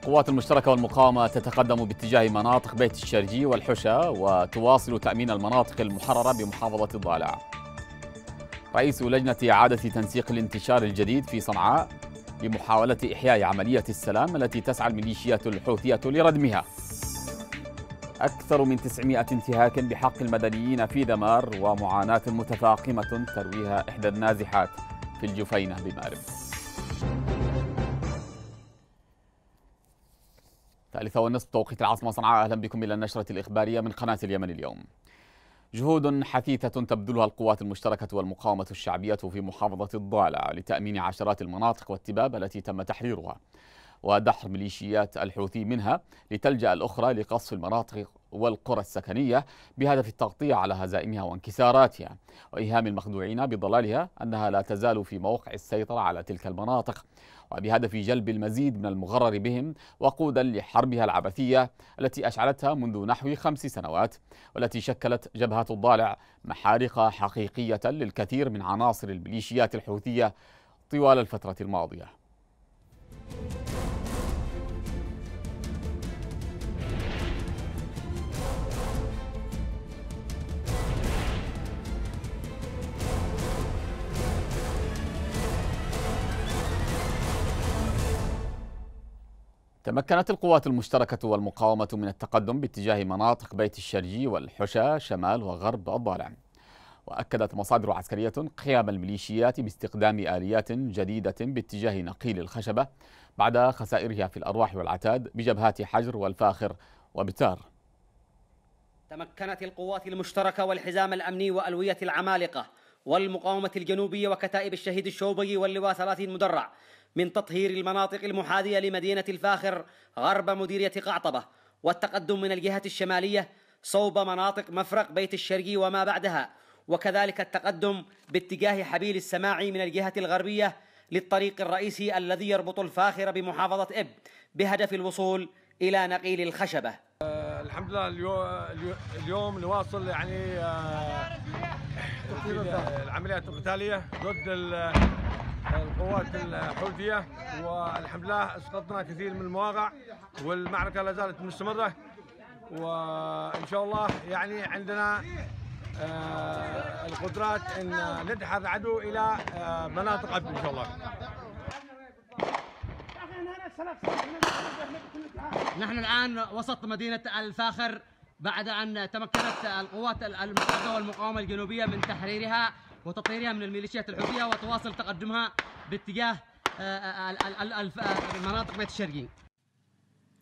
القوات المشتركة والمقاومة تتقدم باتجاه مناطق بيت الشرجي والحشا وتواصل تأمين المناطق المحررة بمحافظة الضالع رئيس لجنة إعادة تنسيق الانتشار الجديد في صنعاء لمحاولة إحياء عملية السلام التي تسعى الميليشيات الحوثية لردمها أكثر من 900 انتهاك بحق المدنيين في دمار ومعاناة متفاقمة ترويها إحدى النازحات في الجفينة بمأرب ثالثة والنصف توقيت العاصمة صنعاء أهلا بكم إلى النشرة الإخبارية من قناة اليمن اليوم جهود حثيثة تبذلها القوات المشتركة والمقاومة الشعبية في محافظة الضالع لتأمين عشرات المناطق والتباب التي تم تحريرها ودحر ميليشيات الحوثي منها لتلجأ الأخرى لقصف المناطق والقرى السكنية بهدف التغطية على هزائمها وانكساراتها وإيهام المخدوعين بضلالها أنها لا تزال في موقع السيطرة على تلك المناطق وبهدف جلب المزيد من المغرر بهم وقودا لحربها العبثية التي أشعلتها منذ نحو خمس سنوات والتي شكلت جبهة الضالع محارق حقيقية للكثير من عناصر الميليشيات الحوثية طوال الفترة الماضية تمكنت القوات المشتركة والمقاومة من التقدم باتجاه مناطق بيت الشرجي والحشا شمال وغرب الضالع وأكدت مصادر عسكرية قيام الميليشيات باستخدام آليات جديدة باتجاه نقيل الخشبة بعد خسائرها في الأرواح والعتاد بجبهات حجر والفاخر وبتار تمكنت القوات المشتركة والحزام الأمني وألوية العمالقة والمقاومة الجنوبية وكتائب الشهيد الشوبي واللواء 30 مدرع من تطهير المناطق المحاذية لمدينة الفاخر غرب مديرية قعطبة والتقدم من الجهة الشمالية صوب مناطق مفرق بيت الشرقي وما بعدها وكذلك التقدم باتجاه حبيل السماعي من الجهة الغربية للطريق الرئيسي الذي يربط الفاخر بمحافظة إب بهدف الوصول إلى نقيل الخشبة أه الحمد لله اليوم, اليوم نواصل يعني أه العمليات القتالية ضد القوات الحوثيه والحمد لله اسقطنا كثير من المواقع والمعركه لا زالت مستمره وان شاء الله يعني عندنا آه، القدرات ان ندحر العدو الى آه، مناطق عدو ان شاء الله. نحن الان وسط مدينه الفاخر بعد ان تمكنت القوات المساعده والمقاومه الجنوبيه من تحريرها وتطهيرها من الميليشيات الحوثية وتواصل تقدمها باتجاه آه، آه، آه، مناطق بيت الشرقي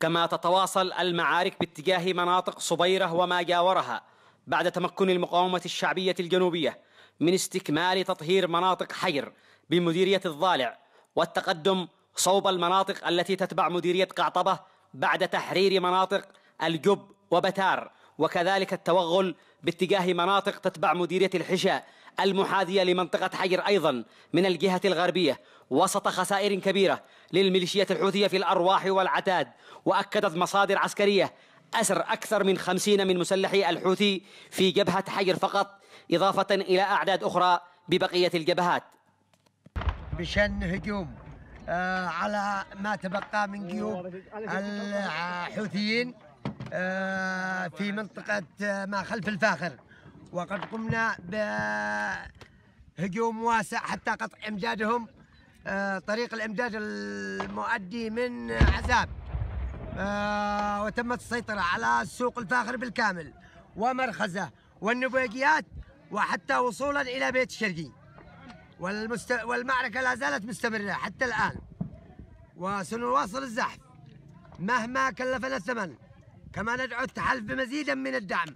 كما تتواصل المعارك باتجاه مناطق صبيرة وما جاورها بعد تمكن المقاومة الشعبية الجنوبية من استكمال تطهير مناطق حير بمديرية الضالع والتقدم صوب المناطق التي تتبع مديرية قعطبة بعد تحرير مناطق الجب وبتار وكذلك التوغل باتجاه مناطق تتبع مديرية الحشاء المحاذية لمنطقة حجر أيضا من الجهة الغربية وسط خسائر كبيرة للميليشيات الحوثية في الأرواح والعتاد وأكدت مصادر عسكرية أسر أكثر من خمسين من مسلحي الحوثي في جبهة حجر فقط إضافة إلى أعداد أخرى ببقية الجبهات بشن هجوم آه، على ما تبقى من جيوب الحوثيين آه، في منطقة آه، ما خلف الفاخر وقد قمنا بهجوم واسع حتى قطع امدادهم آه، طريق الامداد المؤدي من عزاب آه، وتمت السيطرة على السوق الفاخر بالكامل ومرخزة والنبوغيات وحتى وصولا إلى بيت الشرقي والمست... والمعركة لا زالت مستمرة حتى الآن وسنواصل الزحف مهما كلفنا الثمن كما ندعو التحالف بمزيدا من الدعم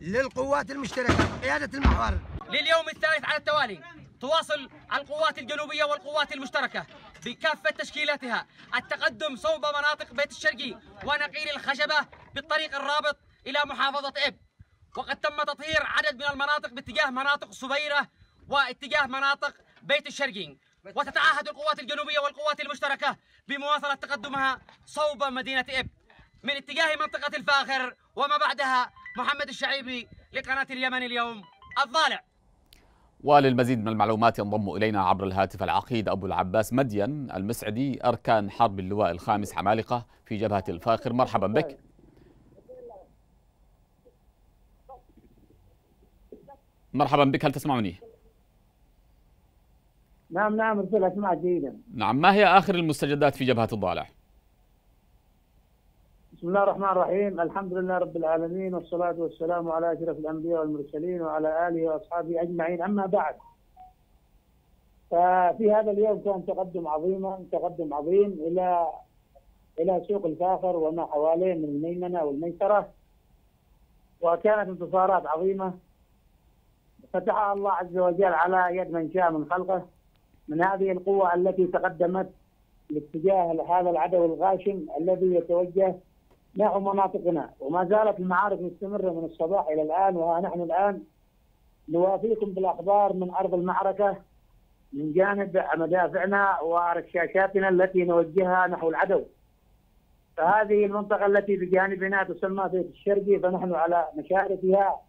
للقوات المشتركة قيادة المحور لليوم الثالث على التوالي تواصل القوات الجنوبية والقوات المشتركة بكافة تشكيلاتها التقدم صوب مناطق بيت الشرقي ونقيل الخشبة بالطريق الرابط إلى محافظة إب وقد تم تطهير عدد من المناطق باتجاه مناطق صبيرة واتجاه مناطق بيت الشرقي وتتعهد القوات الجنوبية والقوات المشتركة بمواصلة تقدمها صوب مدينة إب من اتجاه منطقة الفاخر وما بعدها محمد الشعيبي لقناة اليمن اليوم الضالع وللمزيد من المعلومات ينضم إلينا عبر الهاتف العقيد أبو العباس مدين المسعدي أركان حرب اللواء الخامس عمالقة في جبهة الفاخر مرحبا بك مرحبا بك هل تسمعني؟ نعم نعم أرسل أسمع جيدا نعم ما هي آخر المستجدات في جبهة الضالع؟ بسم الله الرحمن الرحيم الحمد لله رب العالمين والصلاة والسلام على أشرف الأنبياء والمرسلين وعلى آله وأصحابه أجمعين أما بعد ففي هذا اليوم كان تقدم عظيما تقدم عظيم إلى إلى سوق الفاخر وما حواليه من الميمنة والميسرة وكانت انتصارات عظيمة فتحها الله عز وجل على يد من شاء من خلقه من هذه القوة التي تقدمت لاتجاه هذا العدو الغاشم الذي يتوجه نحو مناطقنا وما زالت المعارك مستمرة من الصباح إلى الآن وها نحن الآن نوافيكم بالأخبار من أرض المعركة من جانب مدافعنا ورشاشاتنا التي نوجهها نحو العدو فهذه المنطقة التي بجانبنا تسمى بيت الشرقي فنحن على مشارفها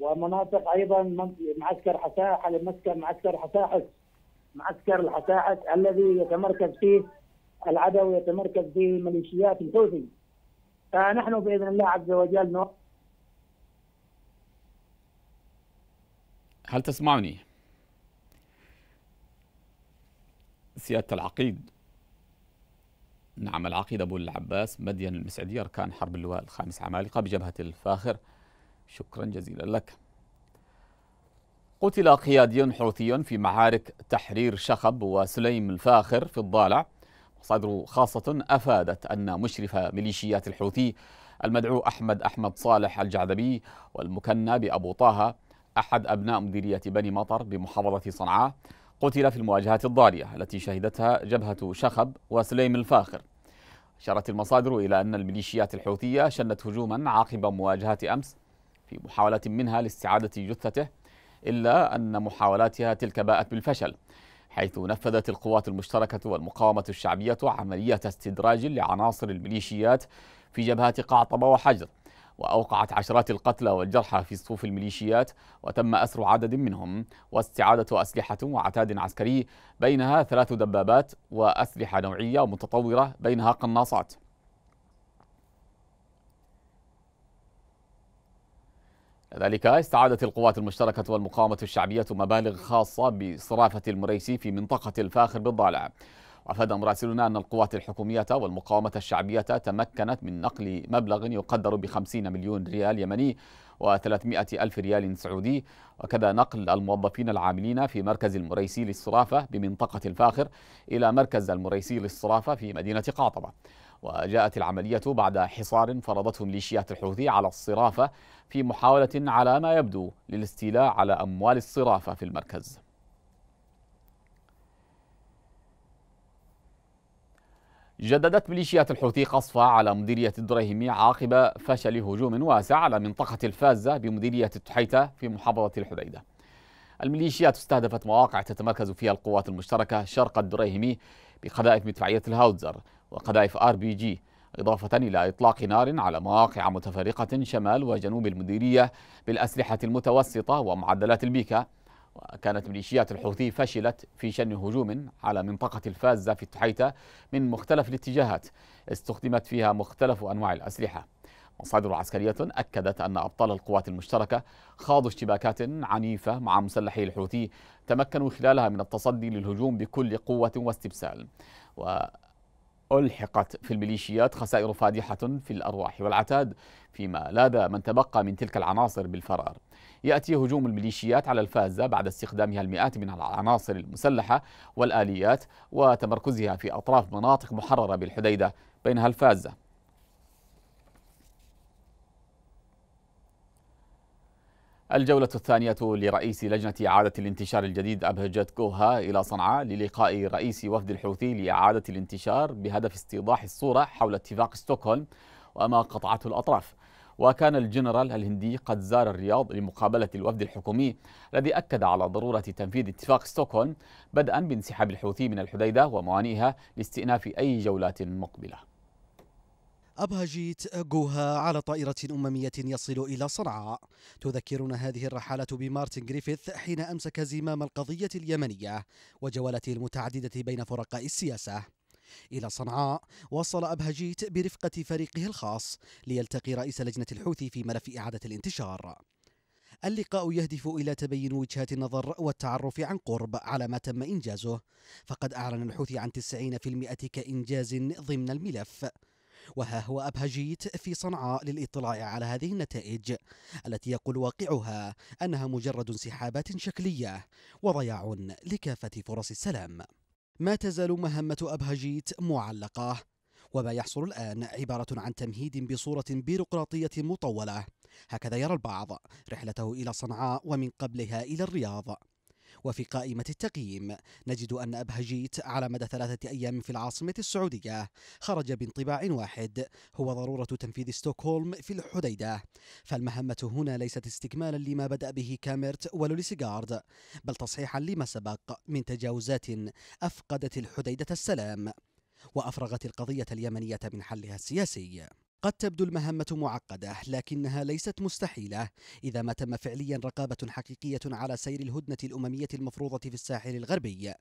ومناطق أيضا معسكر حساحة لمسكر معسكر حساحس معسكر الحساحس الذي يتمركز فيه العدو يتمركز فيه ميليشيات الحوثي فنحن باذن الله عز وجل نو... هل تسمعني؟ سياده العقيد نعم العقيد أبو العباس مدين المسعدي أركان حرب اللواء الخامس عمالقة بجبهة الفاخر شكرا جزيلا لك قتل قيادي حوثي في معارك تحرير شخب وسليم الفاخر في الضالع مصادر خاصة أفادت أن مشرف ميليشيات الحوثي المدعو أحمد أحمد صالح الجعدبي والمكنى بأبو طه أحد أبناء مديرية بني مطر بمحافظة صنعاء قتل في المواجهات الضارية التي شهدتها جبهة شخب وسليم الفاخر أشارت المصادر إلى أن الميليشيات الحوثية شنت هجوما عقب مواجهة أمس في محاولة منها لاستعادة جثته إلا أن محاولاتها تلك باءت بالفشل حيث نفذت القوات المشتركة والمقاومة الشعبية عملية استدراج لعناصر الميليشيات في جبهات قعطبة وحجر وأوقعت عشرات القتلى والجرحى في صفوف الميليشيات وتم أسر عدد منهم واستعادة أسلحة وعتاد عسكري بينها ثلاث دبابات وأسلحة نوعية متطورة بينها قناصات كذلك استعادت القوات المشتركة والمقاومة الشعبية مبالغ خاصة بصرافة المريسي في منطقة الفاخر بالضالع وأفاد مراسلنا أن القوات الحكومية والمقاومة الشعبية تمكنت من نقل مبلغ يقدر ب 50 مليون ريال يمني و300 ألف ريال سعودي وكذا نقل الموظفين العاملين في مركز المريسي للصرافة بمنطقة الفاخر إلى مركز المريسي للصرافة في مدينة قاطبة وجاءت العملية بعد حصار فرضته ميليشيات الحوثي على الصرافة في محاولة على ما يبدو للاستيلاء على أموال الصرافة في المركز جددت ميليشيات الحوثي قصفها على مديرية الدريهمي عقب فشل هجوم واسع على منطقة الفازة بمديرية التحيتة في محافظة الحديدة الميليشيات استهدفت مواقع تتمركز فيها القوات المشتركة شرق الدريهمي بقذائف مدفعية الهاوزر وقذائف ار بي جي إضافة إلى إطلاق نار على مواقع متفرقة شمال وجنوب المديرية بالأسلحة المتوسطة ومعدلات البيكا وكانت ميليشيات الحوثي فشلت في شن هجوم على منطقة الفازة في التحيتة من مختلف الاتجاهات استخدمت فيها مختلف أنواع الأسلحة مصادر عسكرية أكدت أن أبطال القوات المشتركة خاضوا اشتباكات عنيفة مع مسلحي الحوثي تمكنوا خلالها من التصدي للهجوم بكل قوة واستبسال و ألحقت في الميليشيات خسائر فادحة في الأرواح والعتاد فيما لاذ من تبقى من تلك العناصر بالفرار يأتي هجوم الميليشيات على الفازة بعد استخدامها المئات من العناصر المسلحة والآليات وتمركزها في أطراف مناطق محررة بالحديدة بينها الفازة الجولة الثانية لرئيس لجنة إعادة الانتشار الجديد أبهجت كوها إلى صنعاء للقاء رئيس وفد الحوثي لإعادة الانتشار بهدف استيضاح الصورة حول اتفاق ستوكهولم وما قطعته الأطراف وكان الجنرال الهندي قد زار الرياض لمقابلة الوفد الحكومي الذي أكد على ضرورة تنفيذ اتفاق ستوكهولم بدءا بانسحاب الحوثي من الحديدة وموانئها لاستئناف أي جولات مقبلة أبهجيت جوها على طائرة أممية يصل إلى صنعاء تذكرنا هذه الرحالة بمارتن جريفيث حين أمسك زمام القضية اليمنية وجولته المتعددة بين فرقاء السياسة إلى صنعاء وصل أبهجيت برفقة فريقه الخاص ليلتقي رئيس لجنة الحوثي في ملف إعادة الانتشار اللقاء يهدف إلى تبين وجهات النظر والتعرف عن قرب على ما تم إنجازه فقد أعلن الحوثي عن 90% كإنجاز ضمن الملف وها هو أبهجيت في صنعاء للإطلاع على هذه النتائج التي يقول واقعها أنها مجرد انسحابات شكلية وضياع لكافة فرص السلام ما تزال مهمة أبهجيت معلقة وما يحصل الآن عبارة عن تمهيد بصورة بيروقراطية مطولة هكذا يرى البعض رحلته إلى صنعاء ومن قبلها إلى الرياض وفي قائمة التقييم نجد أن أبهجيت على مدى ثلاثة أيام في العاصمة السعودية خرج بانطباع واحد هو ضرورة تنفيذ ستوكهولم في الحديدة فالمهمة هنا ليست استكمالا لما بدأ به كاميرت ولوليسيغارد بل تصحيحا لما سبق من تجاوزات أفقدت الحديدة السلام وأفرغت القضية اليمنية من حلها السياسي قد تبدو المهمة معقدة لكنها ليست مستحيلة إذا ما تم فعليا رقابة حقيقية على سير الهدنة الأممية المفروضة في الساحل الغربي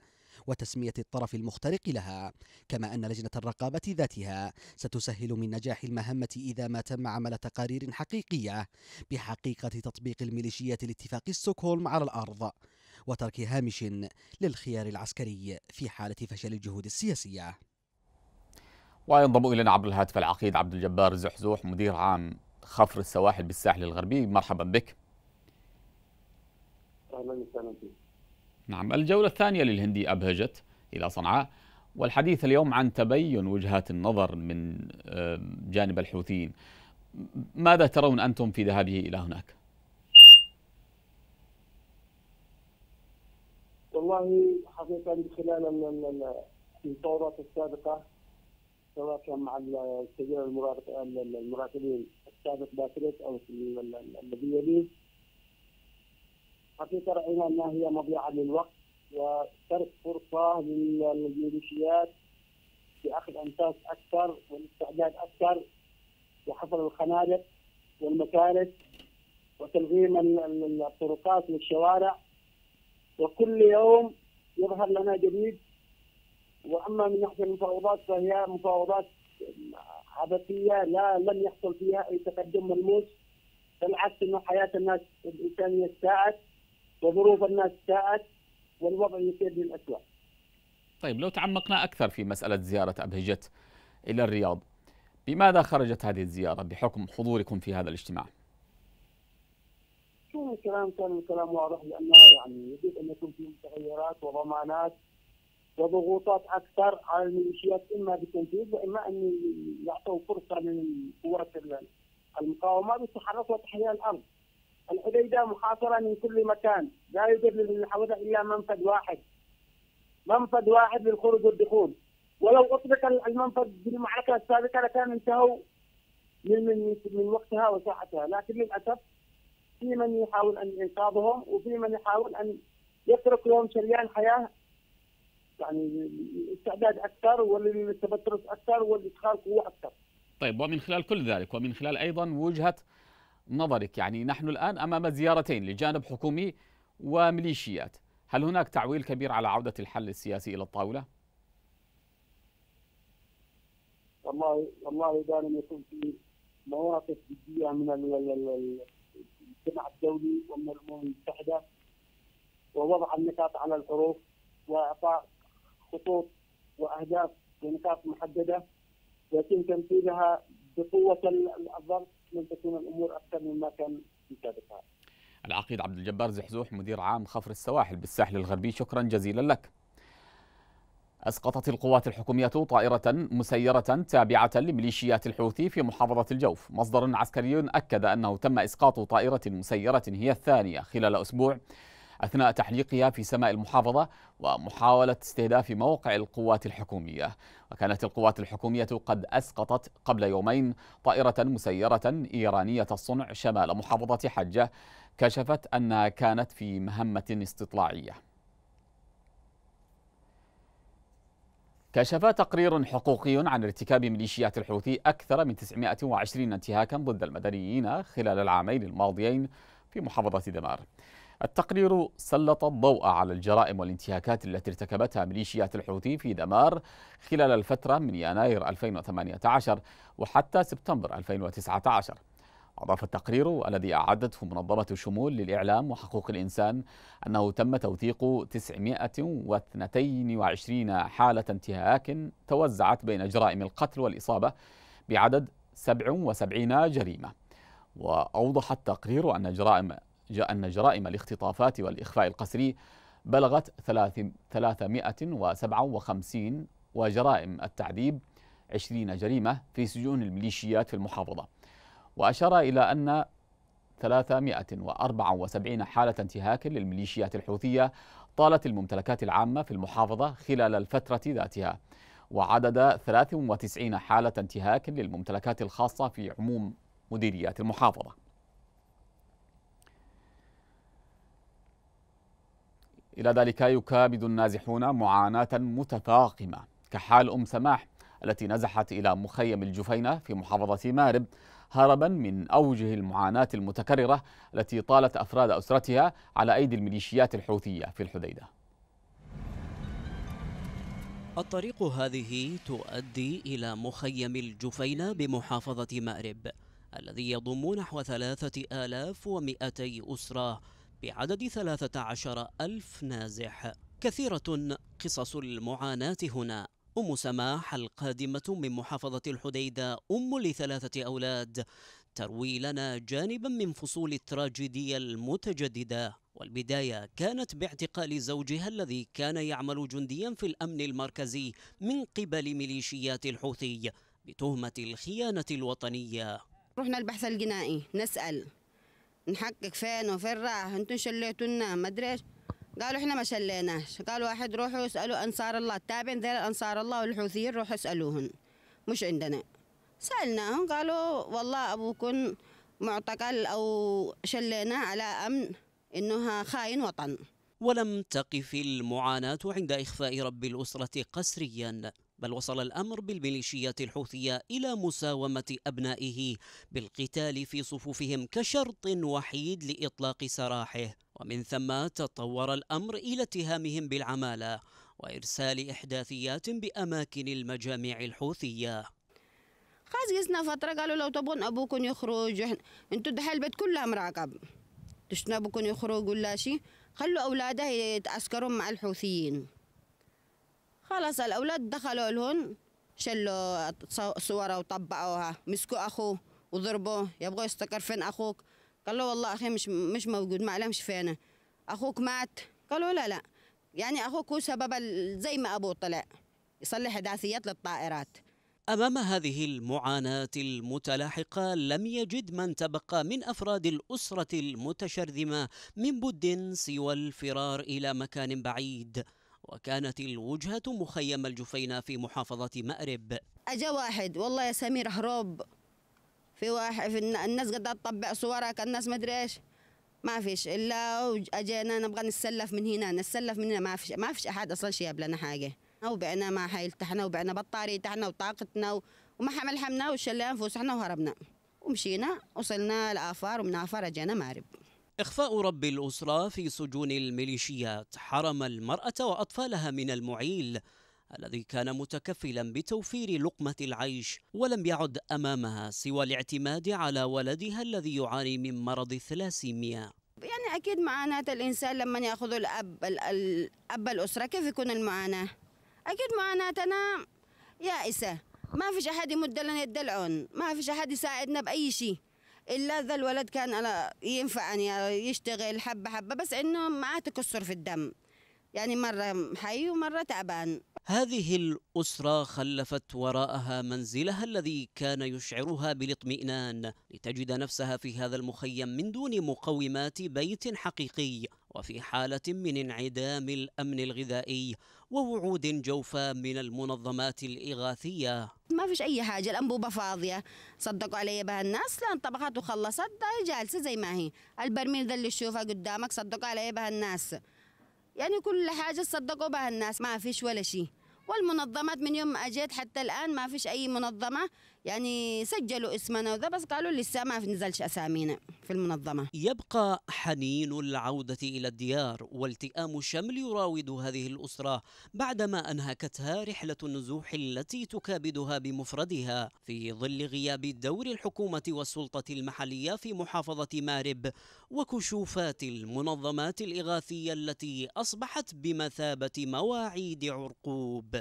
وتسمية الطرف المخترق لها كما أن لجنة الرقابة ذاتها ستسهل من نجاح المهمة إذا ما تم عمل تقارير حقيقية بحقيقة تطبيق الميليشيات لاتفاق ستوكهولم على الأرض وترك هامش للخيار العسكري في حالة فشل الجهود السياسية وينضم الينا عبر الهاتف العقيد عبد الجبار زحزوح مدير عام خفر السواحل بالساحل الغربي مرحبا بك اهلا وسهلا بك نعم الجوله الثانيه للهندي ابهجت الى صنعاء والحديث اليوم عن تبين وجهات النظر من جانب الحوثيين ماذا ترون انتم في ذهابه الى هناك؟ والله حقيقه خلال الدورات السابقه سواء كان مع السجين المراقبين السابق باكريت او الذي يليه حقيقه راينا انها هي مضيعه للوقت وترك فرصه للميليشيات باخذ انفاس اكثر والاستعداد اكثر وحفر الخنادق والمكانس وتلغيم الطرقات والشوارع وكل يوم يظهر لنا جديد واما من ناحيه المفاوضات فهي مفاوضات عبثيه لا لم يحصل فيها اي تقدم ملموس بالعكس انه حياه الناس الانسانيه ساءت وظروف الناس ساءت والوضع يسير للاسوء. طيب لو تعمقنا اكثر في مساله زياره ابهجت الى الرياض بماذا خرجت هذه الزياره بحكم حضوركم في هذا الاجتماع؟ كان الكلام كان الكلام واضح لانه يعني يجب ان يكون في متغيرات وضمانات وضغوطات اكثر على الميليشيات اما بالتنفيذ واما ان يعطوا فرصه من قوات المقاومه بالتحرك وتحيا الارض. الحديده محاصره من كل مكان، لا يوجد للمحافظه الا منفذ واحد. منفذ واحد للخروج والدخول. ولو اطلق المنفذ بالمعركه السابقه لكان انتهوا من من من وقتها وساعتها، لكن للاسف في من يحاول ان انقاذهم وفي من يحاول ان يترك لهم شريان حياه يعني الاستعداد اكثر والتبترس اكثر والادخال قوه اكثر. طيب ومن خلال كل ذلك ومن خلال ايضا وجهه نظرك يعني نحن الان امام زيارتين لجانب حكومي وميليشيات، هل هناك تعويل كبير على عوده الحل السياسي الى الطاوله؟ والله والله اذا لم يكن في مواقف جديه من المجتمع الدولي ومن الامم المتحده ووضع النقاط على الحروف واعطاء خطوط واهداف ونقاط محدده يتم تنفيذها بقوه الضغط من تكون الامور اكثر مما كان في سابقها. العقيد عبد الجبار زحزوح مدير عام خفر السواحل بالساحل الغربي شكرا جزيلا لك. أسقطت القوات الحكومية طائرة مسيرة تابعة لميليشيات الحوثي في محافظة الجوف مصدر عسكري أكد أنه تم إسقاط طائرة مسيرة هي الثانية خلال أسبوع أثناء تحليقها في سماء المحافظة ومحاولة استهداف موقع القوات الحكومية وكانت القوات الحكومية قد أسقطت قبل يومين طائرة مسيرة إيرانية الصنع شمال محافظة حجة كشفت أنها كانت في مهمة استطلاعية كشف تقرير حقوقي عن ارتكاب ميليشيات الحوثي أكثر من 920 انتهاكا ضد المدنيين خلال العامين الماضيين في محافظة دمار التقرير سلط الضوء على الجرائم والانتهاكات التي ارتكبتها ميليشيات الحوثي في دمار خلال الفترة من يناير 2018 وحتى سبتمبر 2019 أضاف التقرير الذي أعدته منظمة شمول للإعلام وحقوق الإنسان أنه تم توثيق 922 حالة انتهاك توزعت بين جرائم القتل والإصابة بعدد 77 جريمة وأوضح التقرير أن جرائم جاء أن جرائم الاختطافات والإخفاء القسري بلغت 357 وجرائم التعذيب 20 جريمة في سجون الميليشيات في المحافظة وأشار إلى أن 374 حالة انتهاك للميليشيات الحوثية طالت الممتلكات العامة في المحافظة خلال الفترة ذاتها وعدد 93 حالة انتهاك للممتلكات الخاصة في عموم مديريات المحافظة إلى ذلك يكابد النازحون معاناة متفاقمة كحال أم سماح التي نزحت إلى مخيم الجفينة في محافظة مارب هربا من أوجه المعاناة المتكررة التي طالت أفراد أسرتها على أيدي الميليشيات الحوثية في الحديدة الطريق هذه تؤدي إلى مخيم الجفينة بمحافظة مأرب الذي يضم نحو ثلاثة آلاف ومئتي أسرة بعدد 13 ألف نازح كثيرة قصص المعاناة هنا أم سماح القادمة من محافظة الحديدة أم لثلاثة أولاد تروي لنا جانبا من فصول التراجيدية المتجددة والبداية كانت باعتقال زوجها الذي كان يعمل جنديا في الأمن المركزي من قبل ميليشيات الحوثي بتهمة الخيانة الوطنية رحنا البحث الجنائي نسأل نحقق فين وفين راح انتم شليتونا ما ادري قالوا احنا ما شليناش قال واحد روحوا اسالوا انصار الله التابعين ذي انصار الله والحوثيين روحوا اسالوهم مش عندنا سالناهم قالوا والله ابوكم معتقل او شليناه على امن انه خاين وطن ولم تقف المعاناه عند اخفاء رب الاسره قسريا بل وصل الأمر بالميليشيات الحوثية إلى مساومة أبنائه بالقتال في صفوفهم كشرط وحيد لإطلاق سراحه ومن ثم تطور الأمر إلى اتهامهم بالعمالة وإرسال إحداثيات بأماكن المجامع الحوثية خلاص قسنا فترة قالوا لو تبون أبوكم يخرج انتوا دحين البيت كلها مراقب تشنا أبوكم يخرج ولا شيء خلوا أولاده يتعسكرون مع الحوثيين خلاص الأولاد دخلوا لهون شلوا صوره وطبقوها مسكوا أخوه وضربوه يبغوا يستقر فين أخوك قال له والله أخي مش مش موجود ما علمش فينه أخوك مات قالوا لا لا يعني أخوك هو سبب زي ما أبوه طلع يصلح إحداثيات للطائرات أمام هذه المعاناة المتلاحقة لم يجد من تبقى من أفراد الأسرة المتشرذمة من بد سوى الفرار إلى مكان بعيد وكانت الوجهة مخيم الجفينة في محافظة مأرب أجا واحد والله يا سمير هروب في واحد في الناس قاعدة تطبع صورك الناس ما أدري إيش ما فيش إلا أجينا نبغى نتسلف من هنا نتسلف من هنا ما فيش ما فيش أحد أصلا شيء لنا حاجة وبعنا ما حيل تحنا وبعنا بطارية تحنا وطاقتنا وما حمل حمنا وشلنا أنفسنا وهربنا ومشينا وصلنا الآفار ومن آفار أجينا مارب إخفاء رب الأسرة في سجون الميليشيات حرم المرأة وأطفالها من المعيل الذي كان متكفلا بتوفير لقمة العيش ولم يعد أمامها سوى الاعتماد على ولدها الذي يعاني من مرض الثلاسيميا يعني أكيد معاناة الإنسان لما يأخذ الأب الأب الأسرة كيف يكون المعاناة؟ أكيد معاناتنا يائسة ما فيش أحد يمد لنا يد العون ما فيش أحد يساعدنا بأي شيء الا ذا الولد كان ينفع ان يشتغل حبه حبه بس انه معاه تكسر في الدم يعني مرة حي ومرة تعبان هذه الأسرة خلفت وراءها منزلها الذي كان يشعرها بالاطمئنان لتجد نفسها في هذا المخيم من دون مقومات بيت حقيقي وفي حالة من انعدام الأمن الغذائي ووعود جوفة من المنظمات الإغاثية ما فيش أي حاجة الأنبوبة فاضية صدقوا علي بها الناس لأن انطبخت وخلصت جالسة زي ما هي البرميل ده اللي تشوفه قدامك صدقوا علي بها الناس يعني كل حاجة صدقوا بها الناس ما فيش ولا شيء والمنظمات من يوم ما أجيت حتى الآن ما فيش أي منظمة يعني سجلوا اسمنا وذا بس قالوا لسه ما نزلش اسامينا في المنظمه يبقى حنين العوده الى الديار والتئام شمل يراود هذه الاسره بعدما انهكتها رحله النزوح التي تكابدها بمفردها في ظل غياب دور الحكومه والسلطه المحليه في محافظه مارب وكشوفات المنظمات الاغاثيه التي اصبحت بمثابه مواعيد عرقوب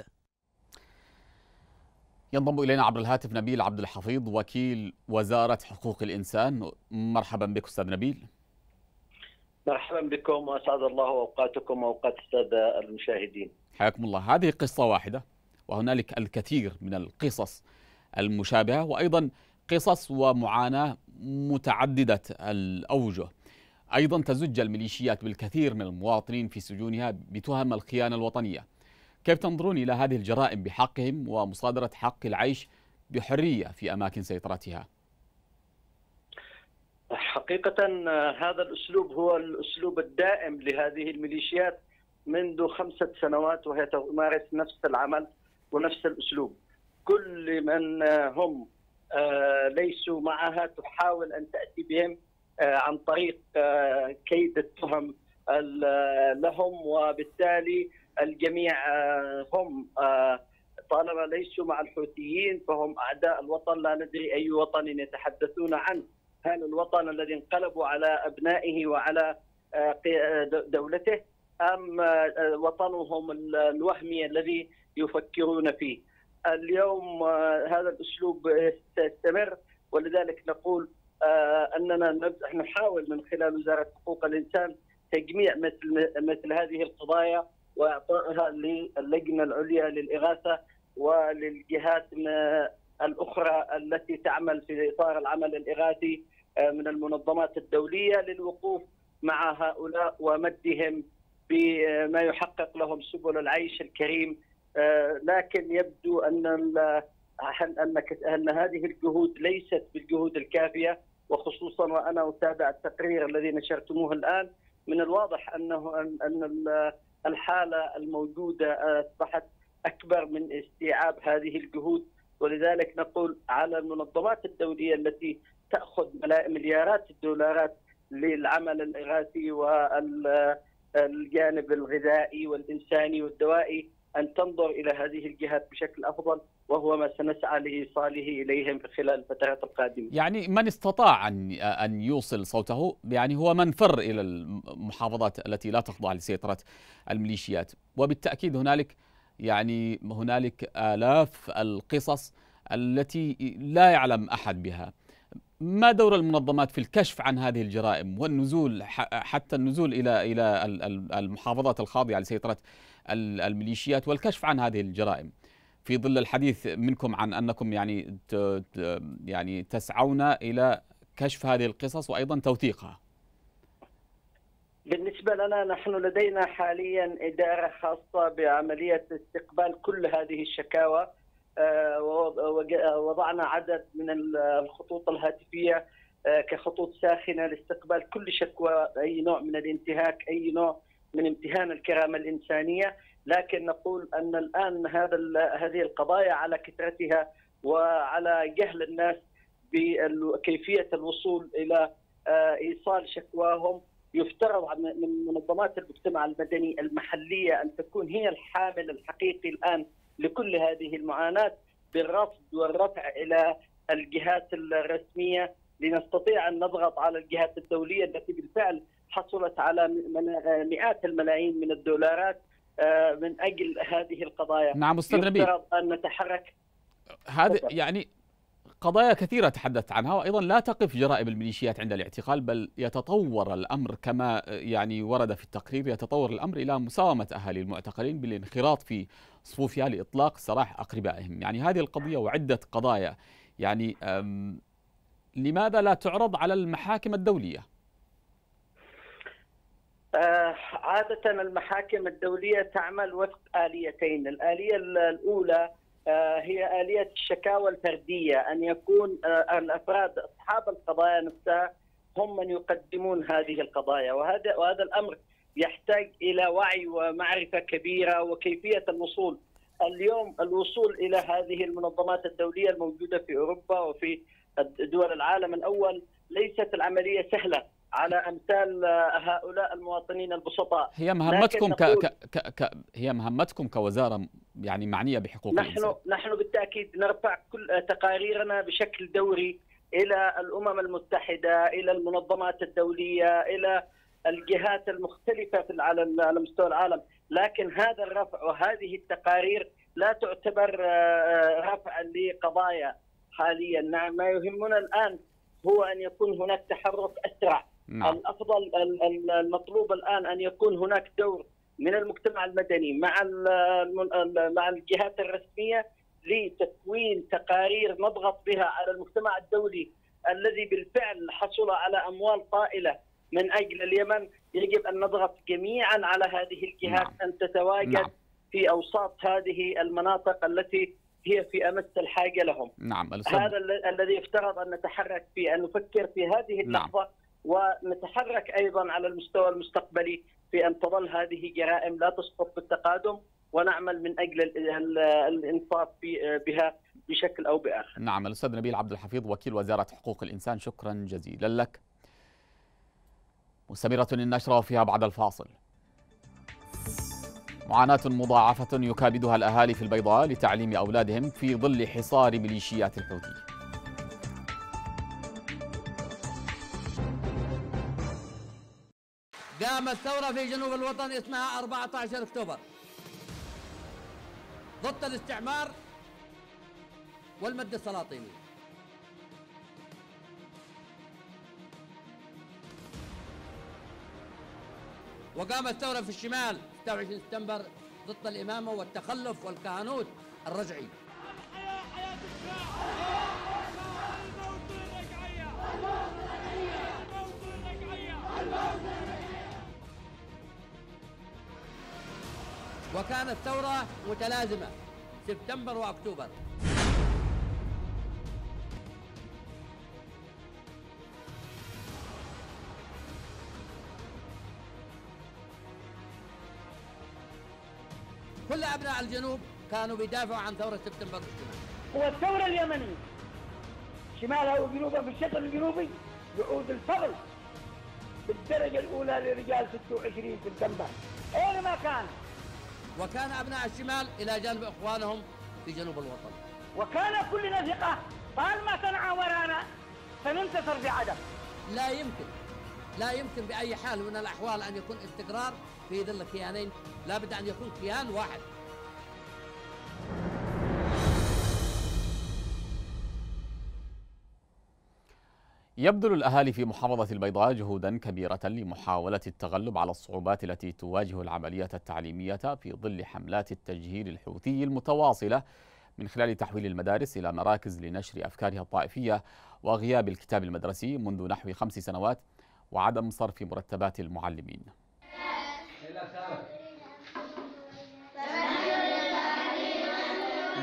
ينضم الينا عبر الهاتف نبيل عبد الحفيظ وكيل وزاره حقوق الانسان مرحبا بك استاذ نبيل مرحبا بكم واسعد الله اوقاتكم واوقات الساده المشاهدين حياكم الله هذه قصه واحده وهنالك الكثير من القصص المشابهه وايضا قصص ومعاناه متعدده الاوجه ايضا تزج الميليشيات بالكثير من المواطنين في سجونها بتهم الخيانه الوطنيه كيف تنظرون إلى هذه الجرائم بحقهم ومصادرة حق العيش بحرية في أماكن سيطرتها؟ حقيقة آه، هذا الأسلوب هو الأسلوب الدائم لهذه الميليشيات منذ خمسة سنوات وهي تمارس نفس العمل ونفس الأسلوب كل من آه، هم آه، ليسوا معها تحاول أن تأتي بهم عن طريق كيد التهم لهم وبالتالي الجميع آه، هم آه، طالما ليسوا مع الحوثيين فهم أعداء الوطن لا ندري أي وطن يتحدثون عنه هل الوطن الذي انقلبوا على أبنائه وعلى آه، دولته أم وطنهم الوهمي الذي يفكرون فيه اليوم هذا الأسلوب سيستمر ولذلك نقول أننا نحاول من خلال وزارة حقوق الإنسان تجميع مثل, مثل هذه القضايا واعطائها للجنه العليا للاغاثه وللجهات الاخرى التي تعمل في اطار العمل الاغاثي آه، من المنظمات الدوليه للوقوف مع هؤلاء ومدهم بما آه، يحقق لهم سبل العيش الكريم آه، لكن يبدو ان ان هذه الجهود ليست بالجهود الكافيه وخصوصا وانا اتابع التقرير الذي نشرتموه الان من الواضح انه ان الحاله الموجوده اصبحت اكبر من استيعاب هذه الجهود ولذلك نقول على المنظمات الدوليه التي تاخذ مليارات الدولارات للعمل الاغاثي والجانب الغذائي والانساني والدوائي ان تنظر الى هذه الجهات بشكل افضل وهو ما سنسعى لإيصاله إليهم في خلال الفترات القادمة يعني من استطاع أن أن يوصل صوته يعني هو من فر إلى المحافظات التي لا تخضع لسيطرة الميليشيات وبالتأكيد هنالك يعني هنالك آلاف القصص التي لا يعلم أحد بها ما دور المنظمات في الكشف عن هذه الجرائم والنزول حتى النزول الى الى المحافظات الخاضعه لسيطره الميليشيات والكشف عن هذه الجرائم؟ في ظل الحديث منكم عن انكم يعني يعني تسعون الى كشف هذه القصص وايضا توثيقها. بالنسبة لنا نحن لدينا حاليا إدارة خاصة بعملية استقبال كل هذه الشكاوى آه، ووضعنا عدد من الخطوط الهاتفية آه، كخطوط ساخنة لاستقبال كل شكوى أي نوع من الانتهاك أي نوع من امتهان الكرامة الإنسانية لكن نقول ان الان هذا هذه القضايا على كثرتها وعلى جهل الناس بكيفيه الوصول الى آه، ايصال شكواهم يفترض من منظمات المجتمع المدني المحليه ان تكون هي الحامل الحقيقي الان لكل هذه المعاناه بالرفض والرفع الى الجهات الرسميه لنستطيع ان نضغط على الجهات الدوليه التي بالفعل حصلت على مئات الملايين من الدولارات آه، من اجل هذه القضايا نعم استاذ نبيل ان نتحرك هذا يعني قضايا كثيرة تحدثت عنها وأيضا لا تقف جرائم الميليشيات عند الاعتقال بل يتطور الأمر كما آه، يعني ورد في التقرير يتطور الأمر إلى مساومة أهالي المعتقلين بالانخراط في صفوفها لإطلاق سراح أقربائهم يعني هذه القضية وعدة قضايا يعني لماذا لا تعرض على المحاكم الدولية؟ آه، عادة المحاكم الدولية تعمل وفق آليتين الآلية الأولى آه، هي آلية الشكاوى الفردية أن يكون آه، الأفراد أصحاب القضايا نفسها هم من يقدمون هذه القضايا وهذا وهذا الأمر يحتاج إلى وعي ومعرفة كبيرة وكيفية الوصول اليوم الوصول إلى هذه المنظمات الدولية الموجودة في أوروبا وفي دول العالم الأول ليست العملية سهلة على امثال هؤلاء المواطنين البسطاء هي مهمتكم ك... ك... ك... ك... هي مهمتكم كوزاره يعني معنيه بحقوق نحن الانسان نحن بالتاكيد نرفع كل تقاريرنا بشكل دوري الى الامم المتحده الى المنظمات الدوليه الى الجهات المختلفه في العالم على مستوى العالم لكن هذا الرفع وهذه التقارير لا تعتبر آه، آه، رفعا لقضايا حاليا نعم ما يهمنا الان هو ان يكون هناك تحرك اسرع نعم. الافضل المطلوب الان ان يكون هناك دور من المجتمع المدني مع مع الجهات الرسميه لتكوين تقارير نضغط بها على المجتمع الدولي الذي بالفعل حصل على اموال طائله من اجل اليمن يجب ان نضغط جميعا على هذه الجهات نعم. ان تتواجد نعم. في اوساط هذه المناطق التي هي في امس الحاجه لهم نعم هذا الذي يفترض ان نتحرك فيه ان نفكر في هذه نعم. اللحظه نعم. ونتحرك ايضا على المستوى المستقبلي في ان تظل هذه جرائم لا تسقط بالتقادم ونعمل من اجل الانصاف بها بشكل او باخر. نعم الاستاذ نبيل عبد الحفيظ وكيل وزاره حقوق الانسان شكرا جزيلا لك. مستمره النشره فيها بعد الفاصل. معاناة مضاعفة يكابدها الأهالي في البيضاء لتعليم أولادهم في ظل حصار ميليشيات الحوثي قامت ثورة في جنوب الوطن اسمها 14 أكتوبر ضد الاستعمار والمد السلاطيني وقامت ثورة في الشمال 26 سبتمبر ضد الإمامة والتخلف والكهنوت الرجعي وكانت ثورة متلازمة سبتمبر وأكتوبر كل أبناء الجنوب كانوا بيدافعوا عن ثورة سبتمبر هو الثورة اليمنية شمالها وجنوبها في الشطر الجنوبي يعود الفضل بالدرجة الأولى لرجال 26 سبتمبر أين ما كان وكان أبناء الشمال إلى جانب إخوانهم في جنوب الوطن وكان كلنا ثقة طالما تنعى ورانا سننتصر بعدم لا يمكن لا يمكن بأي حال من الأحوال أن يكون استقرار في ظل كيانين لابد أن يكون كيان واحد يبذل الأهالي في محافظة البيضاء جهودا كبيرة لمحاولة التغلب على الصعوبات التي تواجه العملية التعليمية في ظل حملات التجهيل الحوثي المتواصلة من خلال تحويل المدارس إلى مراكز لنشر أفكارها الطائفية وغياب الكتاب المدرسي منذ نحو خمس سنوات وعدم صرف مرتبات المعلمين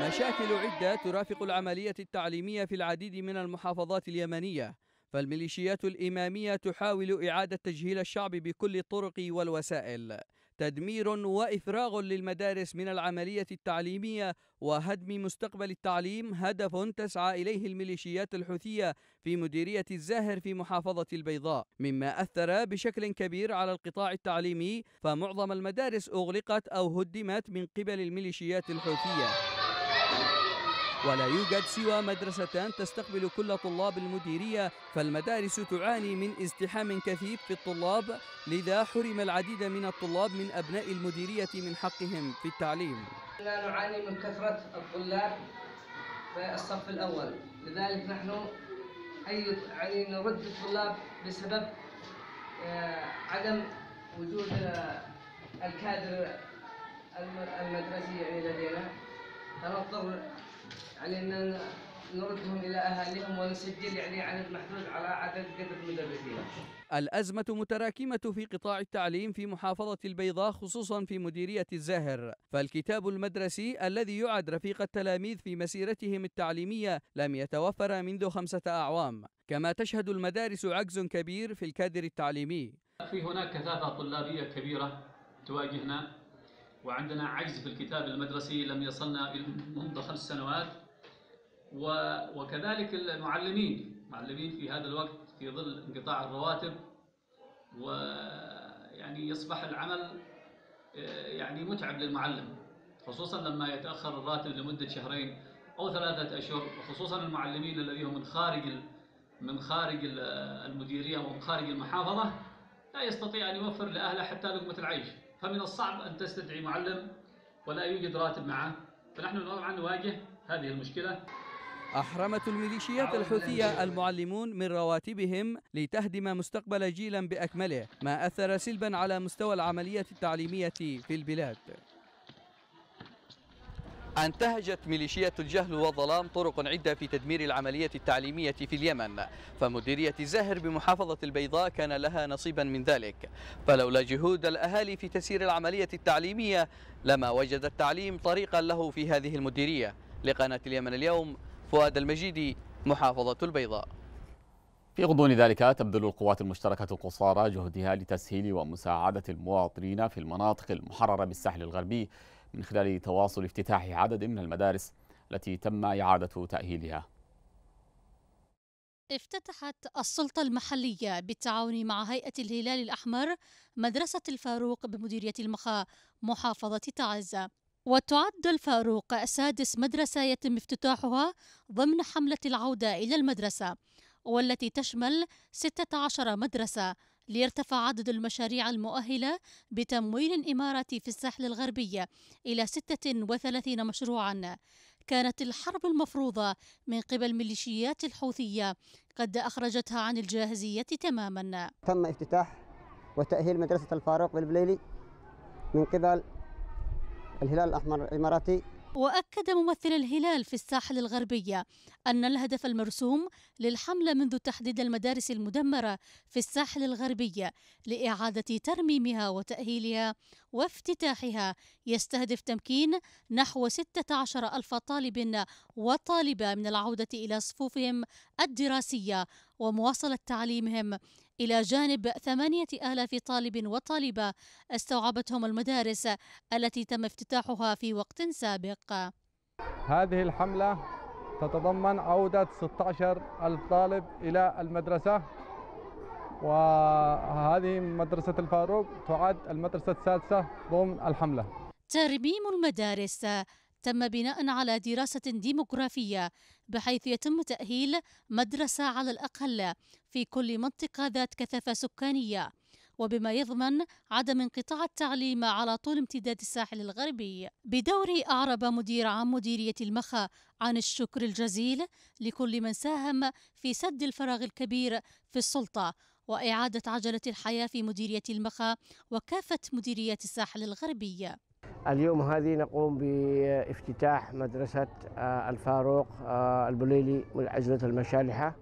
مشاكل عدة ترافق العملية التعليمية في العديد من المحافظات اليمنية فالميليشيات الإمامية تحاول إعادة تجهيل الشعب بكل الطرق والوسائل تدمير وإفراغ للمدارس من العملية التعليمية وهدم مستقبل التعليم هدف تسعى إليه الميليشيات الحوثية في مديرية الزاهر في محافظة البيضاء مما أثر بشكل كبير على القطاع التعليمي فمعظم المدارس أغلقت أو هدمت من قبل الميليشيات الحوثية ولا يوجد سوى مدرستان تستقبل كل طلاب المديرية فالمدارس تعاني من ازدحام كثيف في الطلاب لذا حرم العديد من الطلاب من أبناء المديرية من حقهم في التعليم نعاني من كثرة الطلاب في الصف الأول لذلك نحن أي يعني نرد الطلاب بسبب آه، عدم وجود آه، الكادر المدرسي يعني لدينا فنضطر يعني ان نردهم الى اهاليهم ونسجل يعني عدد محدود على عدد قدر المدرسين الأزمة متراكمة في قطاع التعليم في محافظة البيضاء خصوصا في مديرية الزاهر فالكتاب المدرسي الذي يعد رفيق التلاميذ في مسيرتهم التعليمية لم يتوفر منذ خمسة أعوام كما تشهد المدارس عجز كبير في الكادر التعليمي في هناك كثافة طلابية كبيرة تواجهنا وعندنا عجز في الكتاب المدرسي لم يصلنا منذ خمس سنوات وكذلك المعلمين المعلمين في هذا الوقت في ظل انقطاع الرواتب ويعني يصبح العمل آه، يعني متعب للمعلم خصوصا لما يتأخر الراتب لمدة شهرين أو ثلاثة أشهر وخصوصا المعلمين الذين هم من خارج من خارج المديرية ومن خارج المحافظة لا يستطيع أن يوفر لأهله حتى لقمة العيش فمن الصعب أن تستدعي معلم ولا يوجد راتب معه فنحن طبعا نواجه هذه المشكلة أحرمت الميليشيات الحوثية المعلمون من رواتبهم لتهدم مستقبل جيلا بأكمله ما أثر سلبا على مستوى العملية التعليمية في البلاد انتهجت ميليشيات الجهل والظلام طرق عدة في تدمير العملية التعليمية في اليمن فمديرية زاهر بمحافظة البيضاء كان لها نصيبا من ذلك فلولا جهود الأهالي في تسيير العملية التعليمية لما وجد التعليم طريقا له في هذه المديرية لقناة اليمن اليوم فؤاد المجيدي محافظة البيضاء في غضون ذلك تبذل القوات المشتركة القصارى جهدها لتسهيل ومساعدة المواطنين في المناطق المحررة بالساحل الغربي من خلال تواصل افتتاح عدد من المدارس التي تم إعادة تأهيلها افتتحت السلطة المحلية بالتعاون مع هيئة الهلال الأحمر مدرسة الفاروق بمديرية المخا محافظة تعز وتعد الفاروق سادس مدرسة يتم افتتاحها ضمن حملة العودة إلى المدرسة والتي تشمل 16 مدرسة ليرتفع عدد المشاريع المؤهلة بتمويل إماراتي في الساحل الغربي إلى 36 مشروعا كانت الحرب المفروضة من قبل ميليشيات الحوثية قد أخرجتها عن الجاهزية تماما تم افتتاح وتأهيل مدرسة الفاروق بالبليلي من قبل الهلال الأحمر الإماراتي وأكد ممثل الهلال في الساحل الغربية أن الهدف المرسوم للحملة منذ تحديد المدارس المدمرة في الساحل الغربية لإعادة ترميمها وتأهيلها وافتتاحها يستهدف تمكين نحو 16 ألف طالب وطالبة من العودة إلى صفوفهم الدراسية ومواصلة تعليمهم إلى جانب ثمانية آلاف طالب وطالبة استوعبتهم المدارس التي تم افتتاحها في وقت سابق هذه الحملة تتضمن عودة 16 ألف طالب إلى المدرسة وهذه مدرسة الفاروق تعد المدرسة السادسة ضمن الحملة ترميم المدارس تم بناء على دراسة ديموغرافية بحيث يتم تأهيل مدرسة على الأقل في كل منطقة ذات كثافة سكانية وبما يضمن عدم انقطاع التعليم على طول امتداد الساحل الغربي بدوره أعرب مدير عام مديرية المخا عن الشكر الجزيل لكل من ساهم في سد الفراغ الكبير في السلطة وإعادة عجلة الحياة في مديرية المخا وكافة مديريات الساحل الغربي اليوم هذه نقوم بافتتاح مدرسة آه، الفاروق آه، البليلي والعزلة المشالحة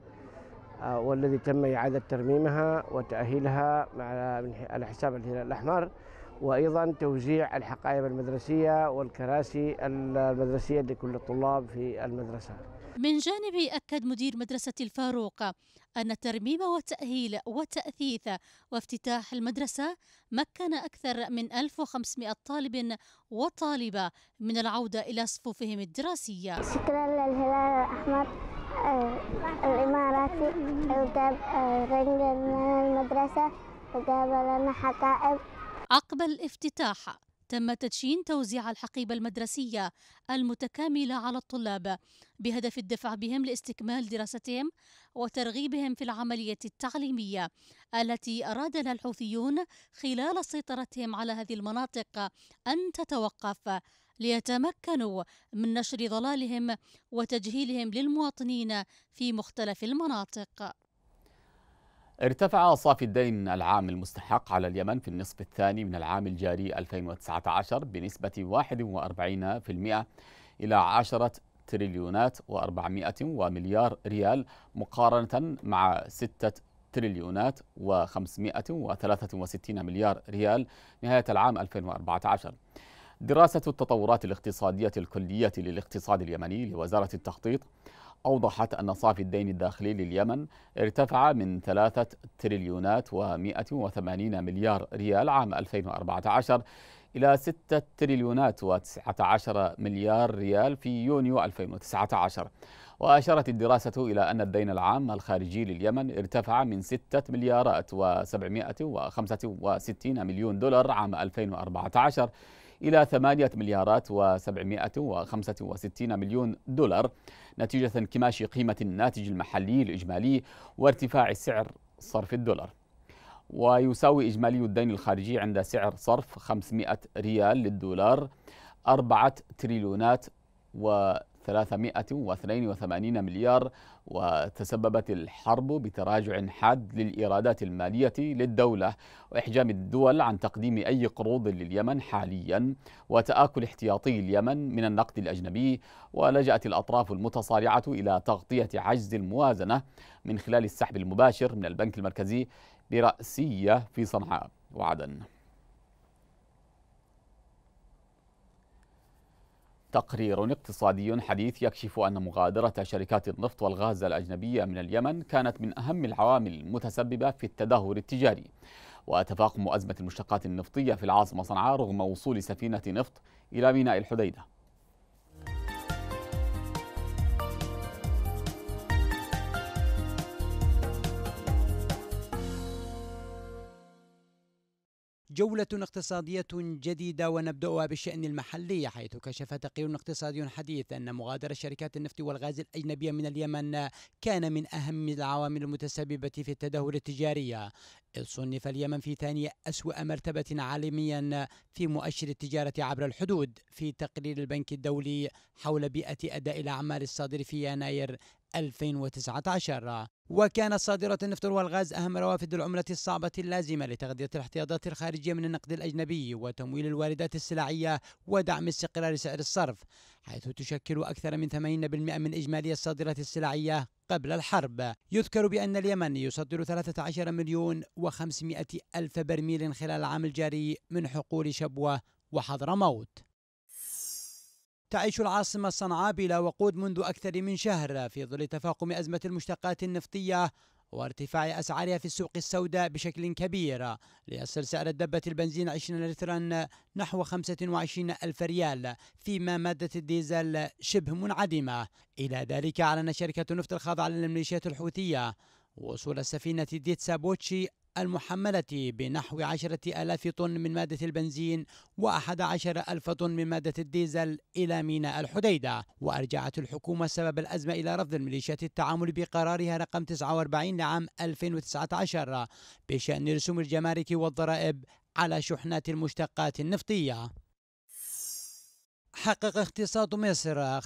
آه، والذي تم إعادة ترميمها وتأهيلها مع على حساب الهلال الأحمر وأيضا توزيع الحقائب المدرسية والكراسي المدرسية لكل الطلاب في المدرسة من جانبه أكد مدير مدرسة الفاروق أن الترميم والتأهيل والتأثيث وافتتاح المدرسة مكن أكثر من 1500 طالب وطالبة من العودة إلى صفوفهم الدراسية شكرا للهلال الأحمر آه، الإماراتي وجاب آه، من المدرسة وجاب لنا حقائب عقب الافتتاح تم تدشين توزيع الحقيبة المدرسية المتكاملة على الطلاب بهدف الدفع بهم لاستكمال دراستهم وترغيبهم في العملية التعليمية التي أراد لها الحوثيون خلال سيطرتهم على هذه المناطق أن تتوقف ليتمكنوا من نشر ضلالهم وتجهيلهم للمواطنين في مختلف المناطق ارتفع صافي الدين العام المستحق على اليمن في النصف الثاني من العام الجاري 2019 بنسبة 41% إلى 10 تريليونات و400 ومليار ريال مقارنة مع 6 تريليونات و563 مليار ريال نهاية العام 2014 دراسة التطورات الاقتصادية الكلية للاقتصاد اليمني لوزارة التخطيط أوضحت أن صافي الدين الداخلي لليمن ارتفع من 3 تريليونات و180 مليار ريال عام 2014 إلى 6 تريليونات و19 مليار ريال في يونيو 2019 وأشارت الدراسة إلى أن الدين العام الخارجي لليمن ارتفع من 6 مليارات و765 مليون دولار عام 2014 إلى 8 مليارات و765 مليون دولار نتيجة انكماش قيمة الناتج المحلي الإجمالي وارتفاع سعر صرف الدولار ويساوي إجمالي الدين الخارجي عند سعر صرف 500 ريال للدولار أربعة تريليونات و 382 مليار وتسببت الحرب بتراجع حاد للإيرادات المالية للدولة وإحجام الدول عن تقديم أي قروض لليمن حاليا وتآكل احتياطي اليمن من النقد الأجنبي ولجأت الأطراف المتصارعة إلى تغطية عجز الموازنة من خلال السحب المباشر من البنك المركزي برأسية في صنعاء وعدن تقرير اقتصادي حديث يكشف أن مغادرة شركات النفط والغاز الأجنبية من اليمن كانت من أهم العوامل المتسببة في التدهور التجاري وتفاقم أزمة المشتقات النفطية في العاصمة صنعاء رغم وصول سفينة نفط إلى ميناء الحديدة جولة اقتصادية جديدة ونبدأها بالشأن المحلي حيث كشف تقرير اقتصادي حديث أن مغادرة شركات النفط والغاز الأجنبية من اليمن كان من أهم العوامل المتسببة في التدهور التجاري إذ صنف اليمن في ثاني أسوأ مرتبة عالميا في مؤشر التجارة عبر الحدود في تقرير البنك الدولي حول بيئة أداء الأعمال الصادر في يناير 2019 وكانت صادرة النفط والغاز أهم روافد العملة الصعبة اللازمة لتغذية الاحتياطات الخارجية من النقد الأجنبي وتمويل الواردات السلعية ودعم استقرار سعر الصرف حيث تشكل أكثر من 80% من إجمالي الصادرات السلعية قبل الحرب يذكر بأن اليمن يصدر 13 مليون و500 ألف برميل خلال العام الجاري من حقول شبوة وحضرموت تعيش العاصمة صنعاء بلا وقود منذ أكثر من شهر في ظل تفاقم أزمة المشتقات النفطية وارتفاع أسعارها في السوق السوداء بشكل كبير ليصل سعر الدبة البنزين 20 لترا نحو 25 ألف ريال فيما مادة الديزل شبه منعدمة إلى ذلك أعلن شركة نفط الخاضعة للميليشيات الحوثية وصول السفينة ديتسا بوتشي المحملة بنحو عشرة ألاف طن من مادة البنزين وأحد عشر ألف طن من مادة الديزل إلى ميناء الحديدة وأرجعت الحكومة سبب الأزمة إلى رفض الميليشيات التعامل بقرارها رقم 49 لعام 2019 بشأن رسوم الجمارك والضرائب على شحنات المشتقات النفطية حقق اقتصاد مصر 5.8%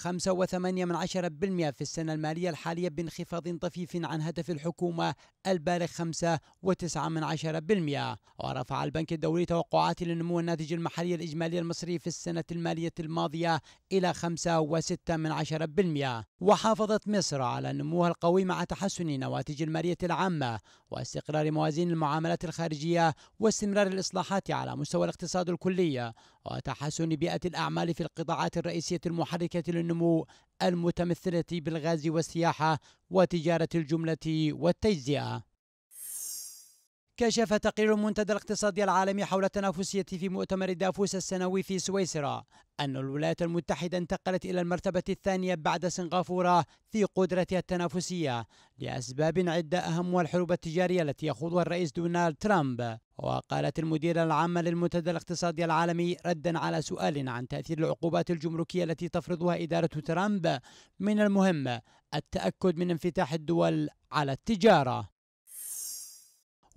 في السنة المالية الحالية بانخفاض طفيف عن هدف الحكومة البالغ 5.9% ورفع البنك الدولي توقعات لنمو الناتج المحلي الإجمالي المصري في السنة المالية الماضية إلى 5.6% وحافظت مصر على نموها القوي مع تحسن نواتج المالية العامة واستقرار موازين المعاملات الخارجية واستمرار الإصلاحات على مستوى الاقتصاد الكلي وتحسن بيئة الأعمال في القطاعات الرئيسية المحركة للنمو المتمثلة بالغاز والسياحة وتجارة الجملة والتجزئة كشف تقرير المنتدى الاقتصادي العالمي حول التنافسية في مؤتمر دافوس السنوي في سويسرا أن الولايات المتحدة انتقلت إلى المرتبة الثانية بعد سنغافورة في قدرتها التنافسية لأسباب عدة أهمها الحروب التجارية التي يخوضها الرئيس دونالد ترامب وقالت المديرة العامة للمنتدى الاقتصادي العالمي ردا على سؤال عن تأثير العقوبات الجمركية التي تفرضها إدارة ترامب من المهم التأكد من انفتاح الدول على التجارة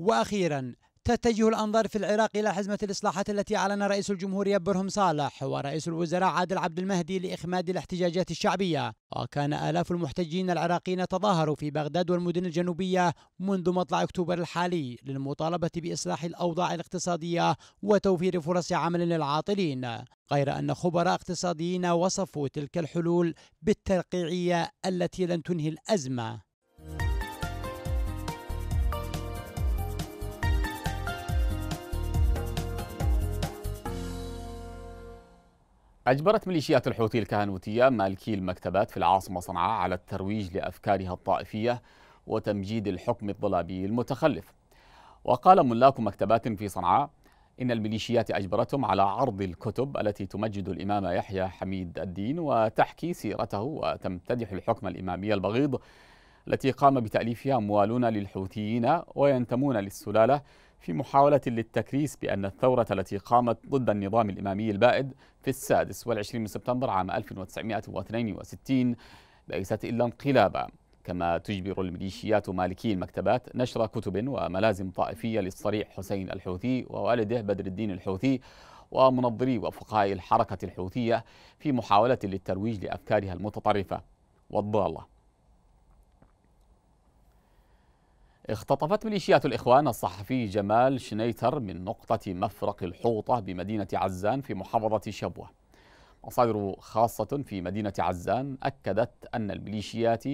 واخيرا تتجه الأنظار في العراق إلى حزمة الإصلاحات التي أعلن رئيس الجمهورية برهم صالح ورئيس الوزراء عادل عبد المهدي لإخماد الاحتجاجات الشعبية وكان آلاف المحتجين العراقيين تظاهروا في بغداد والمدن الجنوبية منذ مطلع أكتوبر الحالي للمطالبة بإصلاح الأوضاع الاقتصادية وتوفير فرص عمل للعاطلين غير أن خبراء اقتصاديين وصفوا تلك الحلول بالترقيعية التي لن تنهي الأزمة أجبرت ميليشيات الحوثي الكهنوتية مالكي المكتبات في العاصمة صنعاء على الترويج لأفكارها الطائفية وتمجيد الحكم الضلابي المتخلف وقال ملاك مكتبات في صنعاء إن الميليشيات أجبرتهم على عرض الكتب التي تمجد الإمام يحيى حميد الدين وتحكي سيرته وتمتدح الحكم الإمامي البغيض التي قام بتأليفها موالون للحوثيين وينتمون للسلالة في محاولة للتكريس بأن الثورة التي قامت ضد النظام الإمامي البائد في السادس والعشرين من سبتمبر عام 1962 ليست إلا انقلابا كما تجبر الميليشيات مالكي المكتبات نشر كتب وملازم طائفية للصريح حسين الحوثي ووالده بدر الدين الحوثي ومنظري وفقهاء الحركة الحوثية في محاولة للترويج لأفكارها المتطرفة والضالة اختطفت ميليشيات الإخوان الصحفي جمال شنيتر من نقطة مفرق الحوطة بمدينة عزان في محافظة شبوة مصادر خاصة في مدينة عزان أكدت أن الميليشيات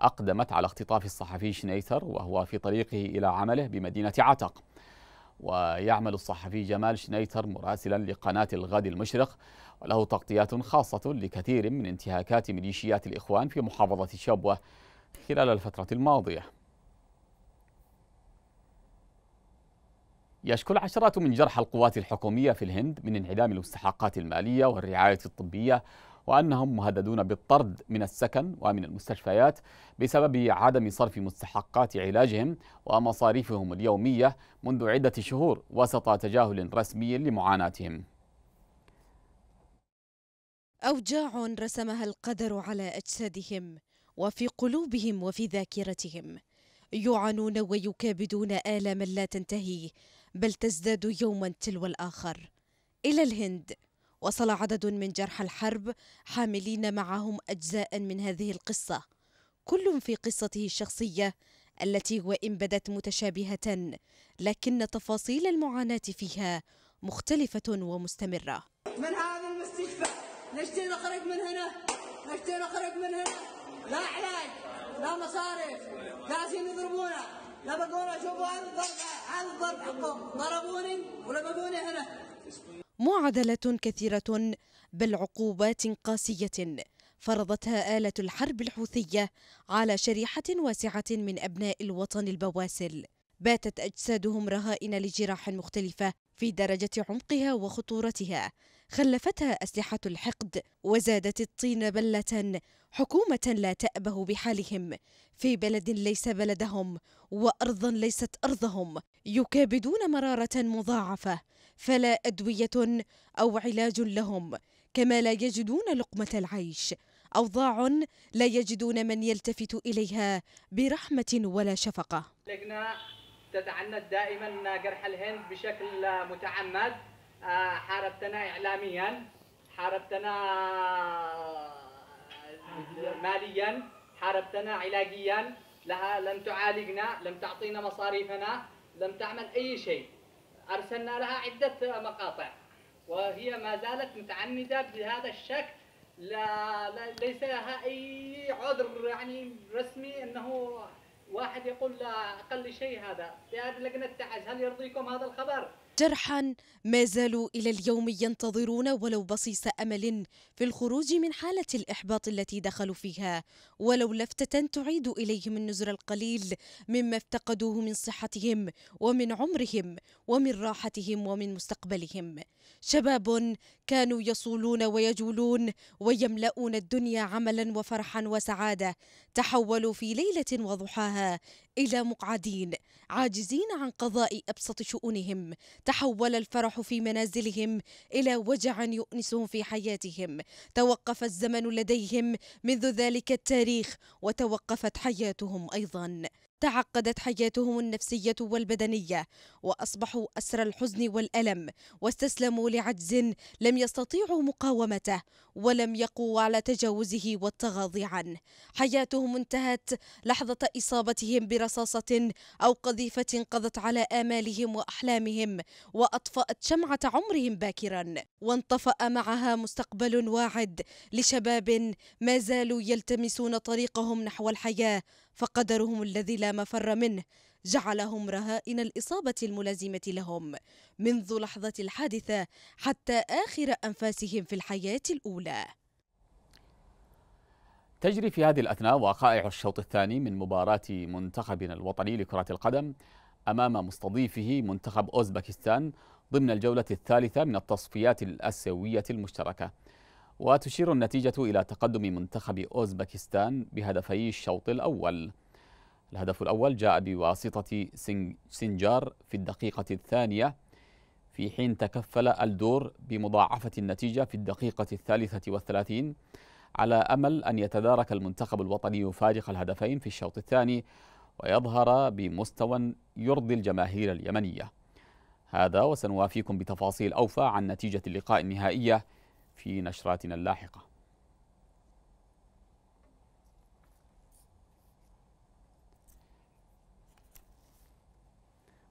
أقدمت على اختطاف الصحفي شنيتر وهو في طريقه إلى عمله بمدينة عتق ويعمل الصحفي جمال شنيتر مراسلا لقناة الغد المشرق وله تغطيات خاصة لكثير من انتهاكات ميليشيات الإخوان في محافظة شبوة خلال الفترة الماضية يشكو العشرات من جرح القوات الحكومية في الهند من انعدام المستحقات المالية والرعاية الطبية وأنهم مهددون بالطرد من السكن ومن المستشفيات بسبب عدم صرف مستحقات علاجهم ومصاريفهم اليومية منذ عدة شهور وسط تجاهل رسمي لمعاناتهم أوجاع رسمها القدر على أجسادهم وفي قلوبهم وفي ذاكرتهم يعانون ويكابدون آلاما لا تنتهي بل تزداد يوما تلو الآخر إلى الهند وصل عدد من جرحى الحرب حاملين معهم أجزاء من هذه القصة كل في قصته الشخصية التي وإن بدت متشابهة لكن تفاصيل المعاناة فيها مختلفة ومستمرة من هذا المستشفى نشتري نخرج من هنا نشتري نخرج من هنا لا علاج لا مصارف لازم يضربونا لما اشوفه عن عن حقهم ضربوني هنا معادلة كثيرة بل عقوبات قاسية فرضتها آلة الحرب الحوثية على شريحة واسعة من أبناء الوطن البواسل باتت أجسادهم رهائن لجراح مختلفة في درجة عمقها وخطورتها خلفتها أسلحة الحقد وزادت الطين بلة حكومة لا تأبه بحالهم في بلد ليس بلدهم وأرضا ليست أرضهم يكابدون مرارة مضاعفة فلا أدوية أو علاج لهم كما لا يجدون لقمة العيش أوضاع لا يجدون من يلتفت إليها برحمة ولا شفقة تتعنت دائما جرح الهند بشكل متعمد آه، حاربتنا إعلاميا حاربتنا آه، ماليا حاربتنا علاجيا لها لم تعالجنا لم تعطينا مصاريفنا لم تعمل أي شيء أرسلنا لها عدة مقاطع وهي ما زالت متعنده بهذا الشكل لا, لا ليس لها أي عذر يعني رسمي أنه واحد يقول لا أقل شيء هذا بأدلق نتعز هل يرضيكم هذا الخبر؟ جرحا ما زالوا إلى اليوم ينتظرون ولو بصيص أمل في الخروج من حالة الإحباط التي دخلوا فيها ولو لفتة تعيد إليهم النزر القليل مما افتقدوه من صحتهم ومن عمرهم ومن راحتهم ومن مستقبلهم شباب كانوا يصولون ويجولون ويملؤون الدنيا عملا وفرحا وسعادة تحولوا في ليلة وضحاها إلى مقعدين عاجزين عن قضاء أبسط شؤونهم تحول الفرح في منازلهم إلى وجع يؤنسهم في حياتهم توقف الزمن لديهم منذ ذلك التاريخ وتوقفت حياتهم أيضاً تعقدت حياتهم النفسية والبدنية وأصبحوا أسر الحزن والألم واستسلموا لعجز لم يستطيعوا مقاومته ولم يقوا على تجاوزه والتغاضي عنه حياتهم انتهت لحظة إصابتهم برصاصة أو قذيفة قضت على آمالهم وأحلامهم وأطفأت شمعة عمرهم باكرا وانطفأ معها مستقبل واعد لشباب ما زالوا يلتمسون طريقهم نحو الحياة فقدرهم الذي لا مفر منه جعلهم رهائن الإصابة الملازمة لهم منذ لحظة الحادثة حتى آخر أنفاسهم في الحياة الأولى تجري في هذه الأثناء وقائع الشوط الثاني من مباراة منتخبنا الوطني لكرة القدم أمام مستضيفه منتخب أوزبكستان ضمن الجولة الثالثة من التصفيات الآسيوية المشتركة وتشير النتيجة إلى تقدم منتخب أوزبكستان بهدفي الشوط الأول الهدف الأول جاء بواسطة سنجار في الدقيقة الثانية في حين تكفل الدور بمضاعفة النتيجة في الدقيقة الثالثة والثلاثين على أمل أن يتدارك المنتخب الوطني فارق الهدفين في الشوط الثاني ويظهر بمستوى يرضي الجماهير اليمنية هذا وسنوافيكم بتفاصيل أوفى عن نتيجة اللقاء النهائية في نشراتنا اللاحقه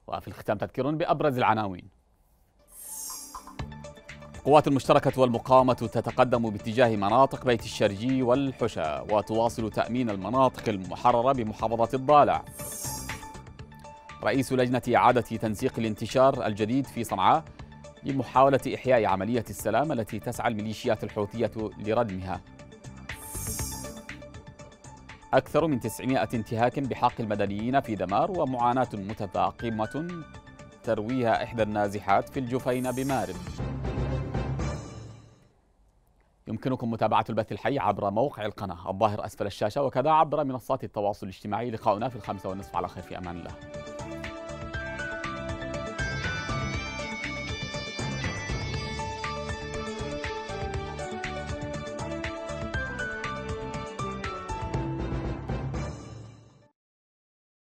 وفي الختام تذكر بأبرز العناوين القوات المشتركة والمقاومة تتقدم باتجاه مناطق بيت الشرجي والحشا وتواصل تأمين المناطق المحررة بمحافظة الضالع رئيس لجنة إعادة تنسيق الانتشار الجديد في صنعاء لمحاولة إحياء عملية السلام التي تسعى الميليشيات الحوثية لردمها أكثر من 900 انتهاك بحق المدنيين في دمار ومعاناة متفاقمة ترويها إحدى النازحات في الجفين بمارب يمكنكم متابعة البث الحي عبر موقع القناة الظاهر أسفل الشاشة وكذا عبر منصات التواصل الاجتماعي لقاؤنا في الخامسة والنصف على خير في أمان الله